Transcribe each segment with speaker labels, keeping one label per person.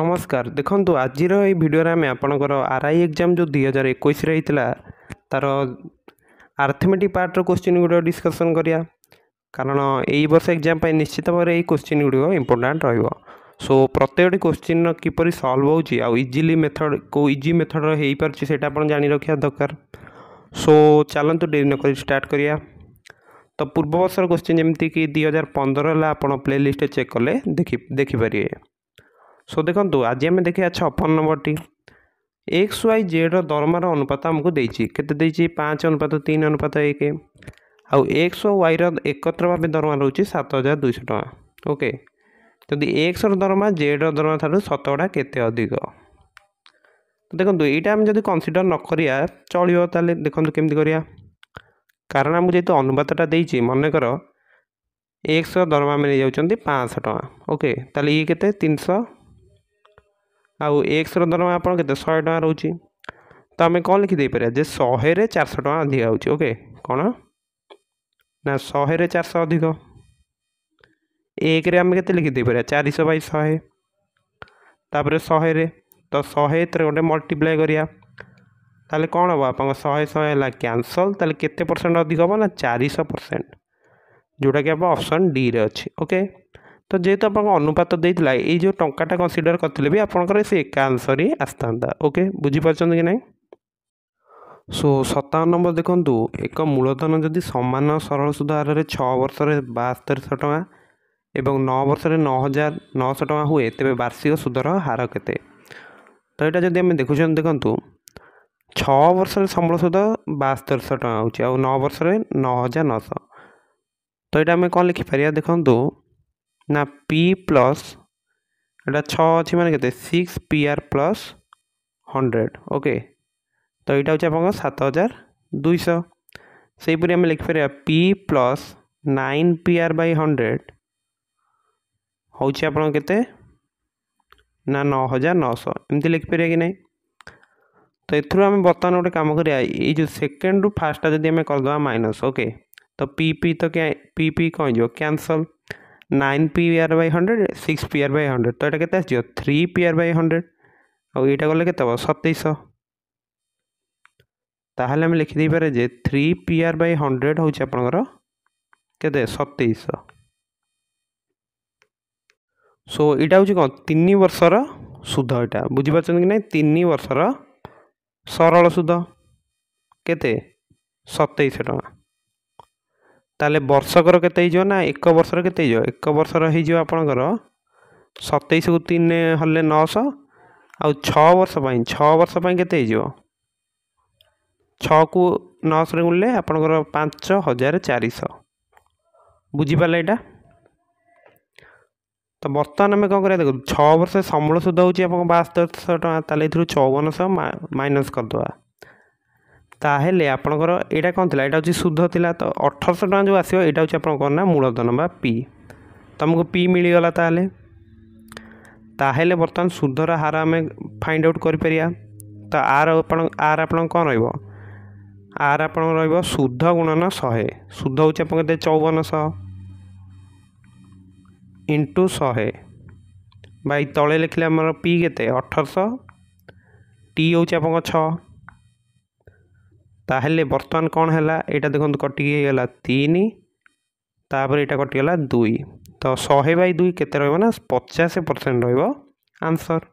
Speaker 1: নমস্কার দেখন্তু আজির এই ভিডিওরে আমি আপনার আর আই এক্সাম যে দুই হাজার একুশে হয়েছিল তার আর্থমেটিক পার্টর কোশ্চিন গুড়ি ডিসকসন করা কারণ এই বর্ষ এক্সাম পাই নিশ্চিত ভাবে এই কোশ্চিন গুড়ি ইম্পর্টাট রহব সো প্রত্যেকটি কোশ্চিন কিপর সলভ হচ্ছে আজিলি মেথড কেউ ইজি মেথডর হয়ে পারছি সেটা আপনার জাঁ রাখা দরকার সো চালু ডেরি নকি স্টার্ট করা তো পূর্ব বর্ষর কোশ্চিন যেমিকি দুই হাজার পনেরো হল আপনার প্লে লিষ্ট চেক কলে দেখি দেখিপারে সো দেখন্তু আজি আমি দেখিবা ଛପନ নম্বরটি এক্স ওয়াই জেড্র দরমার অনুপাত আমাকে দিয়েছি কেতে দিয়েছি পাঁচ অনুপাত তিন অনুপাত এক আউ এক্স ও ওয়াইর একত্র ভাবে দরমা রয়েছে সাত হাজার দুইশ টাকা ওকে যদি এক্সর দরমা জেড্র দরমা ঠারু শতকড়া কেতে অধিক দেখুন এইটা আমি যদি কনসিডর নকরিয়া চলিব তাহলে দেখুন কেমতি করিয়া কারণ আমি যেহেতু অনুপাতটা দিয়েছি মনে কর এক্সর দরমা আমি নিয়ে যাচ্ছেন পাঁচশহ টাকা ওকে তাহলে ইয়ে কেতে তিনশহ आक्स रहा आप शहे टाँह रोच तो आम कौन पार जे शहे चार शाँ अधिक होके कौन ना शहे चार शह अधिक एक आम के लिखिदेपर चार बै शहे तापर शहे तो शहे थे गोटे मल्टीप्लाए करा तेल कौन हम आप शहे शहे क्यासल तेल केसेंट अधिक हम ना चार शह परसेंट जोटा कि आप अपसन डी अच्छे ओके ତ ଯେହେତୁ ଆପଣଙ୍କ ଅନୁପାତ ଦେଇଥିଲା ଏଇ ଯେଉଁ ଟଙ୍କାଟା କନସିଡ଼ର କରିଥିଲେ ବି ଆପଣଙ୍କର ସେ ଏକା ଆନ୍ସର୍ ହିଁ ଆସିଥାନ୍ତା ଓକେ ବୁଝିପାରୁଛନ୍ତି କି ନାହିଁ ସୋ ସତାବନ ନମ୍ବର ଦେଖନ୍ତୁ ଏକ ମୂଳଧନ ଯଦି ସମାନ ସରଳ ସୁଧ ହାରରେ ଛଅ ବର୍ଷରେ ବାସ୍ତରିଶହ ଟଙ୍କା ଏବଂ ନଅ ବର୍ଷରେ ନଅ ହଜାର ନଅଶହ ଟଙ୍କା ହୁଏ ତେବେ ବାର୍ଷିକ ସୁଧର ହାର କେତେ ତ ଏଇଟା ଯଦି ଆମେ ଦେଖୁଛନ୍ତି ଦେଖନ୍ତୁ ଛଅ ବର୍ଷରେ ସମ୍ବଳ ସୁଧ ବାସ୍ତରିଶହ ଟଙ୍କା ହେଉଛି ଆଉ ନଅ ବର୍ଷରେ ନଅ ହଜାର ନଅଶହ ତ ଏଇଟା ଆମେ କ'ଣ ଲେଖିପାରିବା ଦେଖନ୍ତୁ ना पी प्लस एटा छः मान के six P R plus hundred okay तो यहाँ हूँ आप सत हजार दुईश से हीपरी आम लिखिपर P plus nine P R by hundred हूँ आपत ना नौ हजार नौश एमती लिखिपर कि नहीं तो यूर आम बर्तमान गोटे कम कर सेकेंड रू फास्टा जब करदे माइनस ओके तो पी पी तो क्या पी पी कौन जो cancel nine P R by hundred six P R by hundred ତ ଏଇଟା କେତେ ଆସିଯିବ three P R by hundred ଆଉ ଏଇଟା ଗଲେ କେତେ ହେବ ସତେଇଶହ ତାହେଲେ ଆମେ ଲେଖିଦେଇପାରେ ଯେ three P R by hundred ହେଉଛି ଆପଣଙ୍କର କେତେ ସତେଇଶହ ସୋ ଏଇଟା ହେଉଛି କ'ଣ ତିନି ବର୍ଷର ସୁଧ ଏଇଟା ବୁଝିପାରୁଛନ୍ତି କି ନାହିଁ ତିନି ବର୍ଷର ସରଳ ସୁଧ କେତେ ସତେଇଶହ ଟଙ୍କା ତାହେଲେ ବର୍ଷକର କେତେ ହେଇଯିବ ନା ଏକ ବର୍ଷର କେତେ ହେଇଯିବ ଏକ ବର୍ଷର ହେଇଯିବ ଆପଣଙ୍କର ସତେଇଶକୁ ତିନି ହେଲେ ନଅଶହ ଆଉ ଛଅ ବର୍ଷ ପାଇଁ ଛଅ ବର୍ଷ ପାଇଁ କେତେ ହେଇଯିବ ଛଅକୁ ନଅଶହରେ ଗୁଣିଲେ ଆପଣଙ୍କର ପାଞ୍ଚ ହଜାର ଚାରିଶହ ବୁଝିପାରିଲେ ଏଇଟା ତ ବର୍ତ୍ତମାନ ଆମେ କ'ଣ କରିବା ଦେଖନ୍ତୁ ଛଅ ବର୍ଷ ସମୂଳ ସୁଧ ହେଉଛି ଆପଣଙ୍କ ବାସ୍ତରଶହ ଟଙ୍କା ତାହେଲେ ଏଥିରୁ ଚଉବନଶହ ମାଇନସ୍ କରିଦେବା ତାହେଲେ ଆପଣଙ୍କର ଏଇଟା କ'ଣ ଥିଲା ଏଇଟା ହେଉଛି ସୁଧ ଥିଲା ତ ଅଠରଶହ ଟଙ୍କା ଯେଉଁ ଆସିବ ଏଇଟା ହେଉଛି ଆପଣଙ୍କ କ'ଣ ନା ମୂଳଧନ ବା ପି ତୁମକୁ ପି ମିଳିଗଲା ତାହେଲେ ତାହେଲେ ବର୍ତ୍ତମାନ ସୁଧର ହାର ଆମେ ଫାଇଣ୍ଡ ଆଉଟ୍ କରିପାରିବା ତ ଆର୍ ଆପଣ ଆର୍ ଆପଣଙ୍କ କ'ଣ ରହିବ ଆର୍ ଆପଣଙ୍କ ରହିବ ସୁଧ ଗୁଣନ ଶହେ ସୁଧ ହେଉଛି ଆପଣଙ୍କ କେତେ ଚଉବନ ଶହ ଇଣ୍ଟୁ ଶହେ ଭାଇ ତଳେ ଲେଖିଲେ ଆମର ପି କେତେ ଅଠରଶହ ଟି ହେଉଛି ଆପଣଙ୍କ ଛଅ ତାହେଲେ ବର୍ତ୍ତମାନ କ'ଣ ହେଲା ଏଇଟା ଦେଖନ୍ତୁ କଟିକି ହେଇଗଲା ତିନି ତାପରେ ଏଇଟା କଟିଗଲା ଦୁଇ ତ ଶହେ ବାଇ ଦୁଇ କେତେ ରହିବ ନା ପଚାଶ ପରସେଣ୍ଟ ରହିବ ଆନ୍ସର୍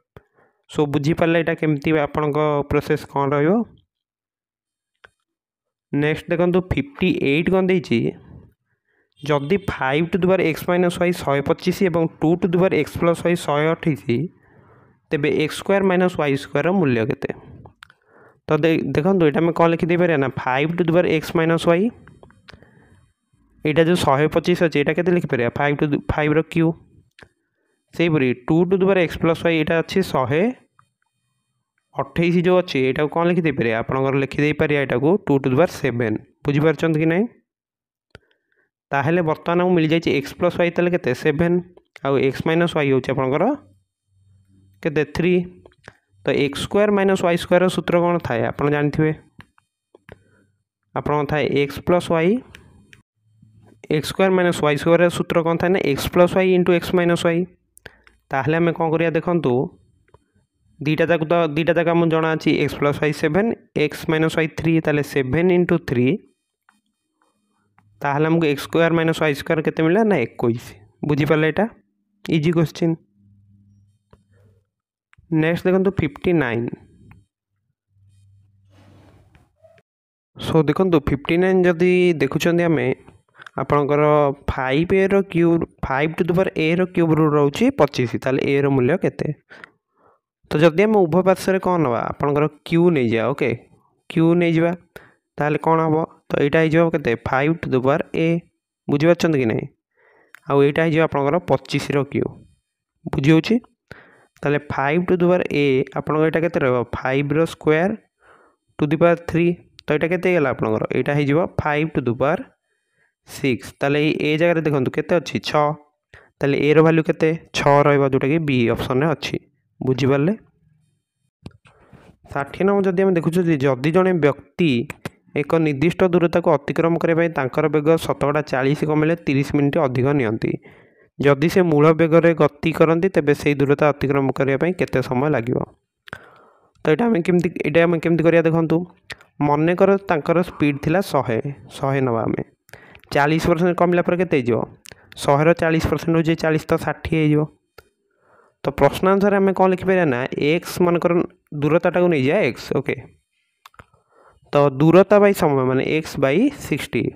Speaker 1: ସୋ ବୁଝିପାରିଲେ ଏଇଟା କେମିତି ଆପଣଙ୍କ ପ୍ରୋସେସ୍ କ'ଣ ରହିବ ନେକ୍ସଟ ଦେଖନ୍ତୁ ଫିଫ୍ଟି ଏଇଟ୍ କ'ଣ ଦେଇଛି ଯଦି ଫାଇଭ୍ ଟୁ ଦୁବାର ଏକ୍ସ ମାଇନସ୍ ୱାଇ ଶହେ ପଚିଶ ଏବଂ ଟୁ ଟୁ ଦୁବାର ଏକ୍ସ ପ୍ଲସ୍ ୱାଇ ଶହେ ଅଠେଇଶ ତେବେ ଏକ୍ସ ସ୍କୋୟାର ମାଇନସ୍ ୱାଇ ସ୍କୋୟାରର ମୂଲ୍ୟ କେତେ तो दे, देखो ये कौन लिखी दे पारे ना फाइव टू दुवर एक्स माइनस वाई यहाँ जो शहे पचीस अच्छे ये लिखिपर फाइव टू फाइव र्यू से टू टू दुवर एक्स प्लस वाई यहाँ अच्छे शहे अठाई जो अच्छे यहाँ कौन लिखिदे पारे आप लिखिदार यू टू टू दुवर सेवेन बुझीपार कि ना तालोले बर्तमान आपको मिल जाए एक्स प्लस वाई तो सेभेन आउ एक्स माइनस वाई हूँ थ्री तो x square minus y square सूत्र कौन थाए आप जानते आपण थाए x plus y x square minus y square सूत्र कौन था x plus y into x minus y ताल आम कौन कर देखूँ दुटा जाक तो दुटा जाक जना x plus y seven x minus y three तेल सेभेन इंटु थ्री ताल आमको x square minus y square के एक बुझीपारा यहाँ इजी क्वेश्चन নেক্সট দেখুন ফিফটি নাইন সো দেখুন ফিফটি নাইন যদি দেখুছেন আমি ଆପଣଙ୍କର ଫାଇଭ୍ ଏର cube five to the power ଏର କ୍ୟୁବ୍ ରୁଟ୍ ରହୁଛି ପଚିଶ ତାହେଲେ ଏର ମୂଲ୍ୟ କେତେ ତ ଯଦି ଆମେ ଉଭୟ ପାର୍ଶ୍ୱରେ କ'ଣ ନେବା ଆପଣଙ୍କର କ୍ୟୁ ନେଇଯିବା ଓକେ କ୍ୟୁ ନେଇଯିବା ତାହେଲେ କ'ଣ ହେବ ତ ଏଇଟା ହେଇଯିବ କେତେ ଫାଇଭ୍ ଟୁ ଦ ପାୱାର ଏ ବୁଝିପାରୁଛନ୍ତି କି ନାହିଁ ଆଉ ଏଇଟା ହେଇଯିବ ଆପଣଙ୍କର ପଚିଶର କ୍ୟୁ ବୁଝି ହେଉଛି তাহলে ফাইভ টু দি পাওয়ার ଏ ଆପଣଙ୍କର ଏଇଟା କେତେ ରହିବ ଫାଇଭ୍ର square to the power three ତ ଏଇଟା କେତେ ହେଇଗଲା ଆପଣଙ୍କର ଏଇଟା ହେଇଯିବ five to the power six ତାହେଲେ ଏଇ ଏ ଜାଗାରେ ଦେଖନ୍ତୁ କେତେ ଅଛି ଛଅ ତାହେଲେ ଏର ଭାଲ୍ୟୁ କେତେ ଛଅ ରହିବ ଯେଉଁଟାକି ବି ଅପସନ୍ରେ ଅଛି ବୁଝିପାରିଲେ ଷାଠିଏ ନମ୍ବର ଯଦି ଆମେ ଦେଖୁଛୁ ଯଦି ଜଣେ ବ୍ୟକ୍ତି ଏକ ନିର୍ଦ୍ଦିଷ୍ଟ ଦୂରତାକୁ ଅତିକ୍ରମ କରିବା ପାଇଁ ତାଙ୍କର ବେଗ ଶତକଡ଼ା ଚାଳିଶ କମିଲେ ତିରିଶ ମିନିଟ୍ ଅଧିକ ନିଅନ୍ତି जदि से मूल बेगर गति करती तेज से दूरता अतिक्रम करने के समय लगे तो यहाँ के देखूँ मनकर स्पीड थी शहे शहे ना आम चालीस परसेंट कमला के शहे चालीस परसेंट हो चालीस तो षाठी हो तो प्रश्न अनुसार आम कौन लिखिपर ना एक्स मानकर दूरताटा को नहीं जाए एक्स ओके तो दूरता बै समय मान एक्स बै सिक्सटी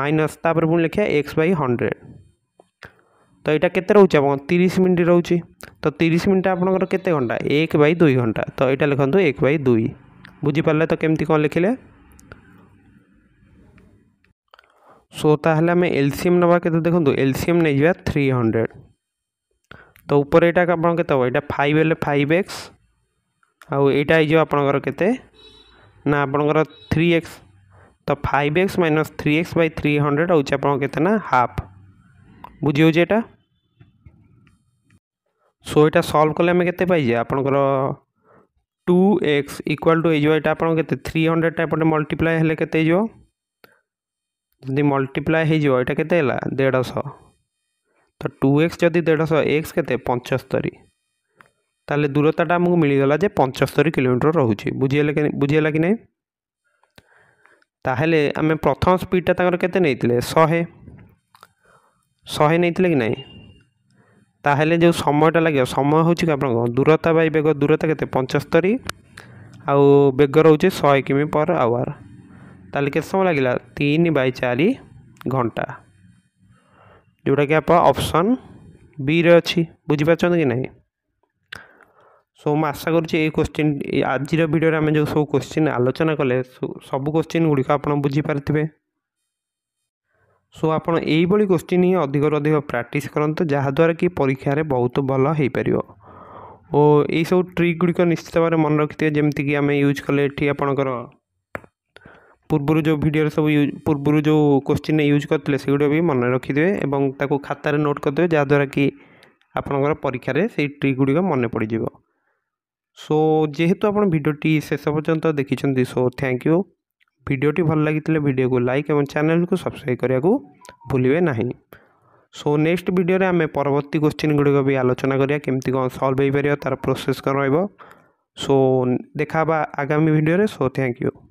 Speaker 1: माइनस पुणी लिखा एक्स बै हंड्रेड तो यहाँ के तीस मिनट रोच तो तीस मिनट आपंकर घंटा एक बै दुई घंटा तो यहाँ लिखा एक बै दुई बुझिपारे तो कमी कौन लिखिले सो ताल आम एलसीयम नवा के देखो एलसीयम नहीं जा थ्री हंड्रेड तो ऊपर यहाँ आप फाइव हेल्ले फाइव एक्स आईटा हो आपंकर ना आप थ्री एक्स तो five x minus three x by three hundred हो हाफ बुझे यहाँ সো এটা সলভ কলে আমি কেতে পাইছে আপনার টু এক্স ইকুয়াল টু হয়ে এটা আপনার কেতে থ্রি হন্ড্রেডটা এপটে মল্টিপ্লাই হলে কেতে হয়ে যদি মল্টিপ্লাই হয়ে এটা কেতে হল দেড়শ তো টু এক্স যদি দেড়শ এক্স কেতে পঞ্চস্তরি তাহলে দূরতাটা আমি মিলিগলা যে পঞ্চস্তরি কিলোমিটর রয়েছে বুঝিগলে বুঝিগলা কি না তাহলে আমি প্রথম স্পিডটা তাঁর কেতে নিয়ে শহে শহে নিয়ে কি না ତାହେଲେ ଯେଉଁ ସମୟଟା ଲାଗିବ ସମୟ ହେଉଛି ଆପଣଙ୍କ ଦୂରତା ବାଇ ବେଗ ଦୂରତା କେତେ ପଞ୍ଚସ୍ତରୀ ଆଉ ବେଗ ରହୁଛି ଶହେ କିମି ପର୍ ଆୱାର ତାହେଲେ କେତେ ସମୟ ଲାଗିଲା ତିନି ବାଇ ଚାରି ଘଣ୍ଟା ଯେଉଁଟାକି ଆପଣ ଅପସନ୍ ବିରେ ଅଛି ବୁଝିପାରୁଛନ୍ତି କି ନାହିଁ ସୋ ମୁଁ ଆଶା କରୁଛି ଏଇ କୋଶ୍ଚିନ୍ ଆଜିର ଭିଡ଼ିଓରେ ଆମେ ଯେଉଁ ସବୁ କୋଶ୍ଚିନ୍ ଆଲୋଚନା କଲେ ସବୁ କୋଶ୍ଚିନ୍ ଗୁଡ଼ିକ ଆପଣ ବୁଝିପାରିଥିବେ ସୋ ଆପଣ ଏଇଭଳି କୋଶ୍ଚିନ୍ ହିଁ ଅଧିକରୁ ଅଧିକ ପ୍ରାକ୍ଟିସ୍ କରନ୍ତୁ ଯାହାଦ୍ୱାରା କି ପରୀକ୍ଷାରେ ବହୁତ ଭଲ ହେଇପାରିବ ଓ ଏହିସବୁ ଟ୍ରିକ୍ ଗୁଡ଼ିକ ନିଶ୍ଚିତ ଭାବରେ ମନେ ରଖିଥିବେ ଯେମିତିକି ଆମେ ୟୁଜ୍ କଲେ ଏଠି ଆପଣଙ୍କର ପୂର୍ବରୁ ଯେଉଁ ଭିଡ଼ିଓରେ ସବୁ ୟୁଜ୍ ପୂର୍ବରୁ ଯେଉଁ କୋଶ୍ଚିନ୍ ୟୁଜ୍ କରିଥିଲେ ସେଗୁଡ଼ିକ ବି ମନେ ରଖିଦେବେ ଏବଂ ତାକୁ ଖାତାରେ ନୋଟ୍ କରିଦେବେ ଯାହାଦ୍ୱାରା କି ଆପଣଙ୍କର ପରୀକ୍ଷାରେ ସେଇ ଟ୍ରିକ୍ ଗୁଡ଼ିକ ମନେ ପଡ଼ିଯିବ ସୋ ଯେହେତୁ ଆପଣ ଭିଡ଼ିଓଟି ଶେଷ ପର୍ଯ୍ୟନ୍ତ ଦେଖିଛନ୍ତି ସୋ ଥ୍ୟାଙ୍କ ୟୁ ভিডিওটি ভাল লাগিলে ভিডিওକୁ ଲାଇକ୍ ଏବଂ ଚ୍ୟାନେଲକୁ ସବସ୍କ୍ରାଇବ୍ କରିବାକୁ ଭୁଲିବେ ନାହିଁ ସୋ ନେକ୍ସଟ ଭିଡ଼ିଓରେ ଆମେ ପରବର୍ତ୍ତୀ କୋଶ୍ଚିନ୍ ଗୁଡ଼ିକ ବି ଆଲୋଚନା କରିବା କେମିତି କ'ଣ ସଲ୍ଭ ହୋଇପାରିବ ତା'ର ପ୍ରୋସେସ୍ କ'ଣ ରହିବ ସୋ ଦେଖା ହେବା ଆଗାମୀ ଭିଡ଼ିଓରେ ସୋ ଥ୍ୟାଙ୍କ ୟୁ